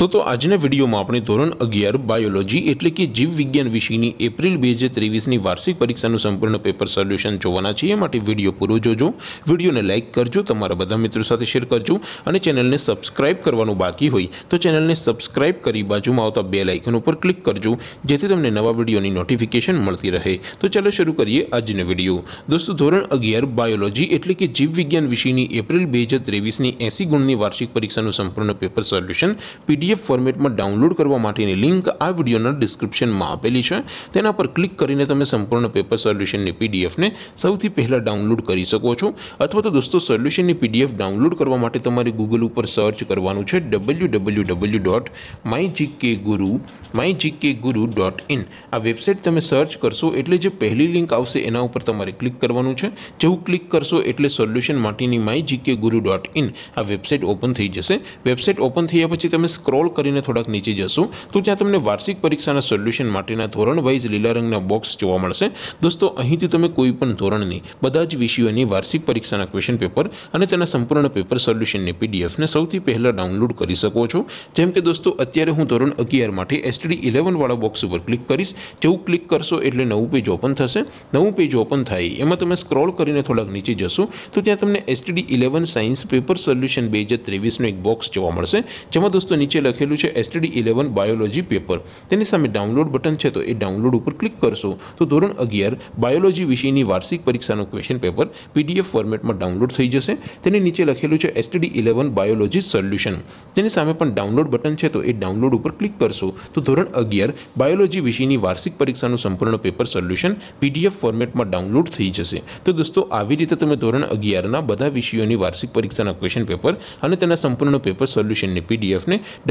તો તો આજના વિડીયોમાં આપણે ધોરણ અગિયાર બાયોલોજી એટલે કે જીવ વિજ્ઞાન વિષયની એપ્રિલ બે હજાર ત્રેવીસની વાર્ષિક પરીક્ષાનું સંપૂર્ણ પેપર સોલ્યુશન જોવાના છીએ માટે વિડીયો પૂરો જોજો વિડીયોને લાઇક કરજો તમારા બધા મિત્રો સાથે શેર કરજો અને ચેનલને સબસ્ક્રાઇબ કરવાનું બાકી હોય તો ચેનલને સબસ્ક્રાઇબ કરી બાજુમાં આવતા બે લાઇકન ઉપર ક્લિક કરજો જેથી તમને નવા વિડીયોની નોટિફિકેશન મળતી રહે તો ચાલો શરૂ કરીએ આજનો વિડીયો દોસ્તો ધોરણ અગિયાર બાયોલોજી એટલે કે જીવ વિજ્ઞાન વિષયની એપ્રિલ બે હજાર ત્રેવીસની એંસી ગુણની વાર્ષિક પરીક્ષાનું સંપૂર્ણ paper solution P D PDF format માં ડાઉનલોડ કરવા માટેની લિંક આ વિડિયોના ડિસ્ક્રિપ્શનમાં આપેલી છે તેના પર ક્લિક કરીને તમે સંપૂર્ણ પેપર સોલ્યુશન ને PDF ને સૌથી પહેલા ડાઉનલોડ કરી શકો છો અથવા તો દોસ્તો સોલ્યુશન ની PDF ડાઉનલોડ કરવા માટે તમારે Google ઉપર સર્ચ કરવાનું છે www.mygkguru mygkguru.in આ વેબસાઈટ તમે સર્ચ કરશો એટલે જે પહેલી લિંક આવશે એના ઉપર તમારે ક્લિક કરવાનું છે જેઉ ક્લિક કરશો એટલે સોલ્યુશન માટેની mygkguru.in આ વેબસાઈટ ઓપન થઈ જશે વેબસાઈટ ઓપન થઈયા પછી તમે સ્ક્રોલ કરીને થોડાક નીચે જશું તો જ્યાં તમને વાર્ષિક પરીક્ષાના સોલ્યુશન માટેના ધોરણ વાઇઝ લીલા રંગના બોક્સ જોવા મળશે દોસ્તો અહીંથી તમે કોઈ પણ ધોરણની બધા જ વિષયોની વાર્ષિક પરીક્ષાના ક્વેશ્ચન પેપર અને તેના સંપૂર્ણ પેપર સોલ્યુશનની પીડીએફને સૌથી પહેલાં ડાઉનલોડ કરી શકો છો જેમ કે દોસ્તો અત્યારે હું ધોરણ અગિયાર માટે એસટીડી ઇલેવનવાળા બોક્સ ઉપર ક્લિક કરીશ જેવું ક્લિક કરશો એટલે નવું પેજ ઓપન થશે નવું પેજ ઓપન થાય એમાં તમે સ્ક્રોલ કરીને થોડાક નીચે જશો તો ત્યાં તમને STD eleven science paper solution બે હજાર ત્રેવીસનો એક બોક્સ જોવા મળશે જેમાં દોસ્તો નીચે જે લખેલું છે એસટીડી ઇલેવન બાયોલોજી પેપર તેની સામે ડાઉનલોડ બટન છે તો એ ડાઉનલોડ ઉપર ક્લિક કરશો તો ધોરણ અગિયાર બાયોલોજી વિષયની વાર્ષિક પરીક્ષાનું ક્વેશ્ચન પેપર પીડીએફ ફોર્મેટમાં ડાઉનલોડ થઈ જશે તેની નીચે લખેલું છે એસટીડી ઇલેવન બાયોલોજી સોલ્યુશન તેની સામે પણ ડાઉનલોડ બટન છે તો એ ડાઉનલોડ ઉપર ક્લિક કરશો તો ધોરણ અગિયાર બાયોલોજી વિષયની વાર્ષિક પરીક્ષાનું સંપૂર્ણ પેપર સોલ્યુશન પીડીએફ ફોર્મેટમાં ડાઉનલોડ થઈ જશે તો દોસ્તો આવી રીતે તમે ધોરણ અગિયારના બધા વિષયોની વાર્ષિક પરીક્ષાના ક્વેશ્ચન પેપર અને તેના સંપૂર્ણ પેપર સોલ્યુશનની પીડીએફને